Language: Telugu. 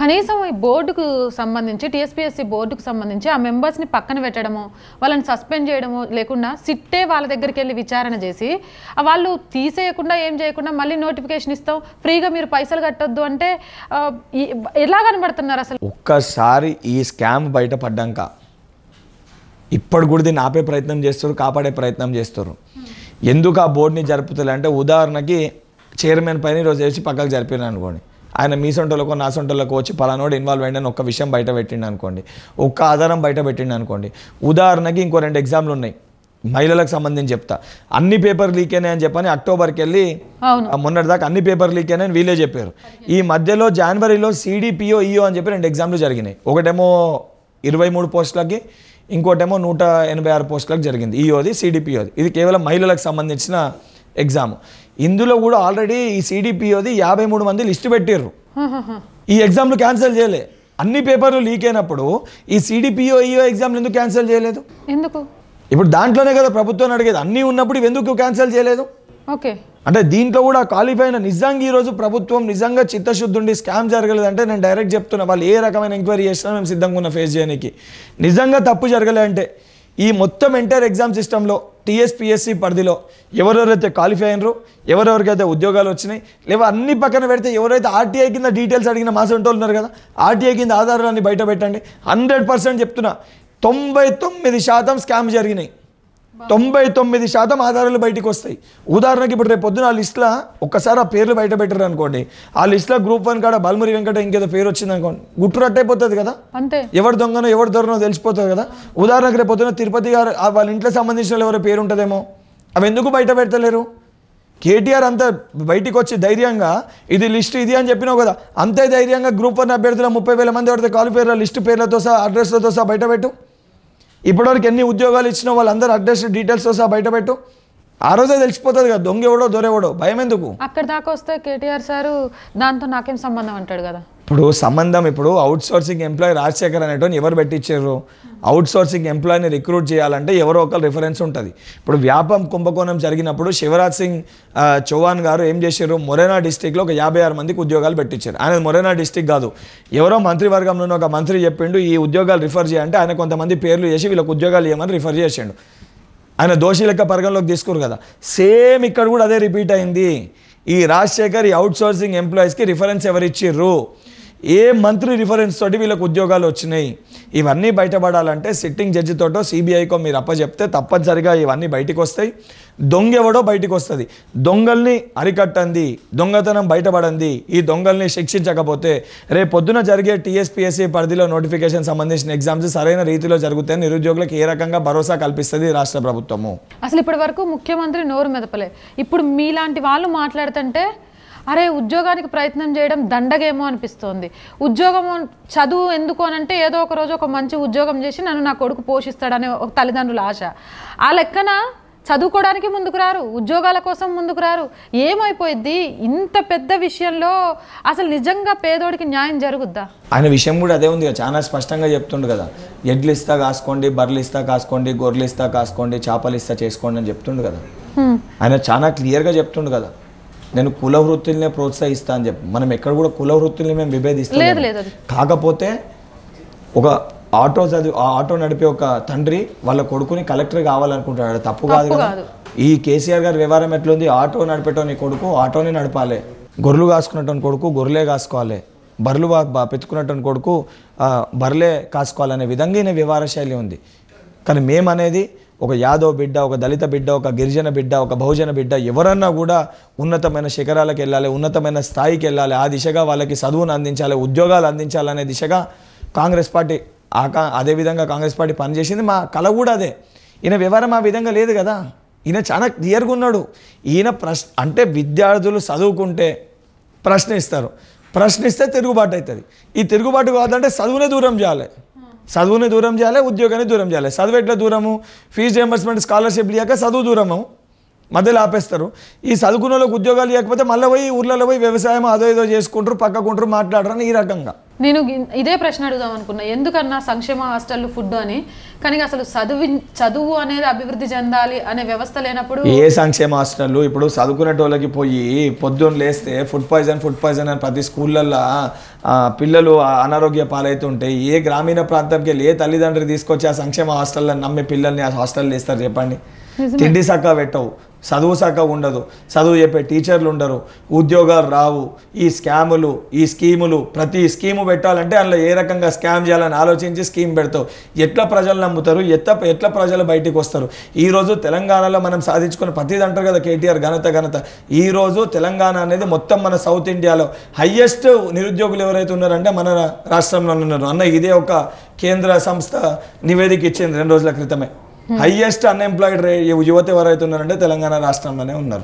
కనీసం ఈ బోర్డుకు సంబంధించి టీఎస్పీఎస్సీ బోర్డుకు సంబంధించి ఆ మెంబర్స్ని పక్కన పెట్టడము వాళ్ళని సస్పెండ్ చేయడము లేకుండా సిట్టే వాళ్ళ దగ్గరికి వెళ్ళి విచారణ చేసి వాళ్ళు తీసేయకుండా ఏం చేయకుండా మళ్ళీ నోటిఫికేషన్ ఇస్తాం ఫ్రీగా మీరు పైసలు కట్టొద్దు అంటే ఎలా కనబడుతున్నారు అసలు ఒక్కసారి ఈ స్కామ్ బయటపడ్డాక ఇప్పటి కూడా దీన్ని ఆపే ప్రయత్నం చేస్తారు కాపాడే ప్రయత్నం చేస్తారు ఎందుకు ఆ బోర్డుని జరుపుతలే అంటే ఉదాహరణకి చైర్మన్ పైన ఈరోజు వేసి పక్కకు జరిపారు అనుకోండి ఆయన మీ సొంటలకో నా సొంటలకో వచ్చి పలానోడు ఇన్వాల్వ్ అని ఒక్క విషయం బయట పెట్టిండి అనుకోండి ఒక్క ఆధారం బయట పెట్టిండి అనుకోండి ఉదాహరణకి ఇంకో రెండు ఎగ్జామ్లు ఉన్నాయి మహిళలకు సంబంధించి చెప్తా అన్ని పేపర్ లీకేనే అని చెప్పని అక్టోబర్కి వెళ్ళి మొన్నటి దాకా అన్ని పేపర్ లీక్ అయినాయని వీళ్ళే చెప్పారు ఈ మధ్యలో జనవరిలో సిడిపిఓ ఈఓ e అని చెప్పి రెండు ఎగ్జామ్లు జరిగినాయి ఒకటేమో ఇరవై మూడు పోస్టులకి ఇంకోటేమో నూట ఎనభై ఆరు పోస్టులకు జరిగింది ఈఓది e సిడిపిఓది ఇది కేవలం మహిళలకు సంబంధించిన ఎగ్జామ్ ఇందులో కూడా ఆల్రెడీ ఈ సిడిపిఓది యాభై మూడు మంది లిస్ట్ పెట్టారు ఈ ఎగ్జామ్లు క్యాన్సిల్ చేయలే అన్ని పేపర్లు లీక్ అయినప్పుడు ఈ సిడిపిఓ ఈఓ e ఎగ్జామ్లు ఎందుకు క్యాన్సిల్ చేయలేదు ఎందుకు ఇప్పుడు దాంట్లోనే కదా ప్రభుత్వం అడిగేది అన్ని ఉన్నప్పుడు ఎందుకు క్యాన్సిల్ చేయలేదు ఓకే అంటే దీంట్లో కూడా క్వాలిఫై అయిన నిజంగా ఈరోజు ప్రభుత్వం నిజంగా చిత్తశుద్ధి ఉండి స్కామ్ జరగలేదంటే నేను డైరెక్ట్ చెప్తున్నా వాళ్ళు ఏ రకమైన ఎంక్వైరీ చేస్తున్నా మేము సిద్ధంగా ఉన్న ఫేస్ చేయడానికి నిజంగా తప్పు జరగలే అంటే ఈ మొత్తం ఎంటైర్ ఎగ్జామ్ సిస్టంలో టీఎస్పిఎస్సి పరిధిలో ఎవరెవరైతే క్వాలిఫై అయినరు ఎవరెవరికైతే ఉద్యోగాలు వచ్చినాయి లేవా అన్ని పక్కన పెడితే ఎవరైతే ఆర్టీఐ కింద డీటెయిల్స్ అడిగిన మా సెంటర్ ఉన్నారు కదా ఆర్టీఐ కింద ఆధారాలన్నీ బయట పెట్టండి హండ్రెడ్ పర్సెంట్ చెప్తున్నా తొంభై తొమ్మిది శాతం స్కామ్ జరిగినాయి తొంభై తొమ్మిది శాతం ఆధారాలు బయటకు వస్తాయి ఉదాహరణకి ఇప్పుడు రేపు పొద్దున ఆ లిస్ట్లో ఒక్కసారి ఆ పేర్లు బయట పెట్టారు అనుకోండి ఆ లిస్ట్లో గ్రూప్ వన్ కాడ బల్మురి వెంకట ఇంకేదో పేరు వచ్చింది అనుకోండి గుట్టురట్టయిపోతుంది కదా అంతే ఎవరు దొంగనో ఎవరు దొరనో తెలిసిపోతుంది కదా ఉదాహరణకి రేపు పొద్దున తిరుపతి గారు వాళ్ళ ఇంట్లో సంబంధించిన ఎవరో పేరు ఉంటుందేమో అవి ఎందుకు బయట పెడతలేరు కేటీఆర్ అంత బయటికి వచ్చి ధైర్యంగా ఇది లిస్ట్ ఇది అని చెప్పినావు కదా అంతే ధైర్యంగా గ్రూప్ వన్ అభ్యర్థుల ముప్పై వేల మంది ఎవరితో కాలు పేర్ల లిస్టు పేర్లతో సహా అడ్రస్లతో సహా బయట పెట్టు ఇప్పటివరకు ఎన్ని ఉద్యోగాలు ఇచ్చినా వాళ్ళందరూ అడ్రస్ డీటెయిల్స్ సహా బయట ఆ రోజే తెలిసిపోతుంది కదా దొంగ ఎవడో దొరెవడో భయం ఎందుకు అక్కడ దాకా వస్తే కేటీఆర్ సార్ దాంతో నాకేం సంబంధం అంటాడు కదా ఇప్పుడు సంబంధం ఇప్పుడు అవుట్ సోర్సింగ్ ఎంప్లాయీ రాజశేఖర్ అనేటువంటి ఎవరు పెట్టించారు అవుట్ సోర్సింగ్ ఎంప్లాయీని రిక్రూట్ చేయాలంటే ఎవరో ఒకరు రిఫరెన్స్ ఉంటుంది ఇప్పుడు వ్యాపం కుంభకోణం జరిగినప్పుడు శివరాజ్ సింగ్ చౌహాన్ గారు ఏం చేశారు మొరేనా డిస్టిక్లో ఒక యాభై ఆరు మందికి ఉద్యోగాలు పెట్టించారు ఆయన మొరేనా డిస్టిక్ కాదు ఎవరో మంత్రివర్గంలోనే ఒక మంత్రి చెప్పిండు ఈ ఉద్యోగాలు రిఫర్ చేయాలంటే ఆయన కొంతమంది పేర్లు చేసి వీళ్ళకి ఉద్యోగాలు చేయమని రిఫర్ చేసిండు ఆయన దోషి లెక్క పరిగణలోకి తీసుకోరు కదా సేమ్ ఇక్కడ కూడా అదే రిపీట్ అయింది ఈ రాజశేఖర్ ఈ సోర్సింగ్ ఎంప్లాయీస్కి రిఫరెన్స్ ఎవరిచ్చిర్రు ఏ మంత్రి రిఫరెన్స్ తోటి వీళ్ళకు ఉద్యోగాలు వచ్చినాయి ఇవన్నీ బయటపడాలంటే సిట్టింగ్ జడ్జితోటో సిబిఐకో మీరు అప్పచెప్తే తప్పనిసరిగా ఇవన్నీ బయటకు వస్తాయి దొంగెవడో బయటకు వస్తుంది దొంగల్ని అరికట్టండి దొంగతనం బయటపడంది ఈ దొంగల్ని శిక్షించకపోతే రేపు పొద్దున జరిగే టీఎస్పీఎస్సీ e పరిధిలో నోటిఫికేషన్ సంబంధించిన ఎగ్జామ్స్ సరైన రీతిలో జరుగుతాయి నిరుద్యోగులకు ఏ రకంగా భరోసా కల్పిస్తుంది రాష్ట్ర ప్రభుత్వము అసలు ఇప్పటి వరకు ముఖ్యమంత్రి నోరు మెదపలే ఇప్పుడు మీలాంటి వాళ్ళు మాట్లాడుతుంటే అరే ఉద్యోగానికి ప్రయత్నం చేయడం దండగేమో అనిపిస్తోంది ఉద్యోగం చదువు ఎందుకు అంటే ఏదో ఒక రోజు ఒక మంచి ఉద్యోగం చేసి నన్ను నా కొడుకు పోషిస్తాడనే ఒక తల్లిదండ్రుల ఆశ ఆ లెక్కన చదువుకోవడానికి ముందుకు రారు ఉద్యోగాల కోసం ముందుకు రారు ఏమైపోయింది ఇంత పెద్ద విషయంలో అసలు నిజంగా పేదోడికి న్యాయం జరుగుద్దా ఆయన విషయం కూడా అదే ఉంది చాలా స్పష్టంగా చెప్తుండు కదా ఎడ్లు ఇస్తా కాసుకోండి బర్రెలు ఇస్తా కాసుకోండి గొర్రెలు ఇస్తా కాసుకోండి చేపలు ఇస్తా చేసుకోండి అని చెప్తుండు కదా ఆయన చాలా క్లియర్గా చెప్తుండు కదా నేను కుల వృత్తుల్నే ప్రోత్సహిస్తా అని చెప్పి మనం ఎక్కడ కూడా కుల వృత్తుల్ని మేము విభేదిస్తాం కాకపోతే ఒక ఆటో చదివి ఆ ఆటో నడిపే ఒక తండ్రి వాళ్ళ కొడుకుని కలెక్టర్ కావాలనుకుంటాడు తప్పు కాదు కదా ఈ కేసీఆర్ గారి వ్యవహారం ఎట్లుంది ఆటో నడిపేటోని కొడుకు ఆటోనే నడపాలి గొర్రెలు కాసుకున్నటువంటి కొడుకు గొర్రెలే కాసుకోవాలి బర్రెలు పెట్టుకున్నటువంటి కొడుకు బర్రెలే కాసుకోవాలనే విధంగా నేను వ్యవహార శైలి ఉంది కానీ మేమనేది ఒక యాదవ్ బిడ్డ ఒక దళిత బిడ్డ ఒక గిరిజన బిడ్డ ఒక బహుజన బిడ్డ ఎవరన్నా కూడా ఉన్నతమైన శిఖరాలకు వెళ్ళాలి ఉన్నతమైన స్థాయికి వెళ్ళాలి ఆ దిశగా వాళ్ళకి చదువును అందించాలి ఉద్యోగాలు అందించాలనే దిశగా కాంగ్రెస్ పార్టీ ఆ కా అదేవిధంగా కాంగ్రెస్ పార్టీ పనిచేసింది మా కళ కూడా అదే ఈయన వివరం ఆ విధంగా లేదు కదా ఈయన చాలా క్లియర్గా ఉన్నాడు ఈయన ప్రశ్న అంటే విద్యార్థులు చదువుకుంటే ప్రశ్నిస్తారు ప్రశ్నిస్తే తిరుగుబాటు అవుతుంది ఈ తిరుగుబాటు కావాలంటే చదువునే దూరం చేయాలి చదువుని దూరం చేయాలి ఉద్యోగాన్ని దూరం చేయాలి చదువు ఎట్లా దూరము ఫీజ్ రియంబర్స్మెంట్ స్కాలర్షిప్ లేక చదువు దూరము మధ్యలో ఆపేస్తారు ఈ చదువుకున్న వాళ్ళకి ఉద్యోగాలు లేకపోతే మళ్ళీ పోయి ఊర్లలో పోయి వ్యవసాయం అదో ఏదో చేసుకుంటారు పక్కకుంటారు మాట్లాడరు ఈ రకంగా నేను ఇదే ప్రశ్న అడుగుదాం అనుకున్నా ఎందుకన్నా సంక్షేమ హాస్టల్ ఫుడ్ అని కానీ అసలు చదువు చదువు అనేది అభివృద్ధి చెందాలి అనే వ్యవస్థ లేనప్పుడు ఏ సంక్షేమ హాస్టల్ ఇప్పుడు చదువుకునేటోళ్ళకి పోయి పొద్దున్న లేస్తే ఫుడ్ పాయిజన్ ఫుడ్ పాయిజన్ అని ప్రతి స్కూళ్ళల్లో పిల్లలు అనారోగ్య పాలవుతుంటే ఏ గ్రామీణ ప్రాంతంకి ఏ తల్లిదండ్రులు తీసుకొచ్చి ఆ సంక్షేమ హాస్టల్లో నమ్మి పిల్లల్ని ఆ హాస్టల్లో వేస్తారు చెప్పండి తిండి సక్క పెట్టవు చదువు శాఖ ఉండదు చదువు చెప్పే టీచర్లు ఉండరు ఉద్యోగాలు రావు ఈ స్కాములు ఈ స్కీములు ప్రతి స్కీము పెట్టాలంటే అందులో ఏ రకంగా స్కామ్ చేయాలని ఆలోచించి స్కీమ్ పెడతావు ఎట్లా ప్రజలు నమ్ముతారు ఎత్త ఎట్లా ప్రజలు బయటికి వస్తారు ఈరోజు తెలంగాణలో మనం సాధించుకున్న ప్రతిది అంటారు కదా కేటీఆర్ ఘనత ఘనత ఈరోజు తెలంగాణ అనేది మొత్తం మన సౌత్ ఇండియాలో హయ్యెస్ట్ నిరుద్యోగులు ఎవరైతే ఉన్నారంటే మన రాష్ట్రంలో ఉన్నారు అన్న ఇదే ఒక కేంద్ర సంస్థ నివేదిక ఇచ్చింది రెండు రోజుల క్రితమే హైయెస్ట్ అన్ఎంప్లాయిడ్ యువత ఎవరైతే ఉన్నారంటే తెలంగాణ రాష్ట్రంలోనే ఉన్నారు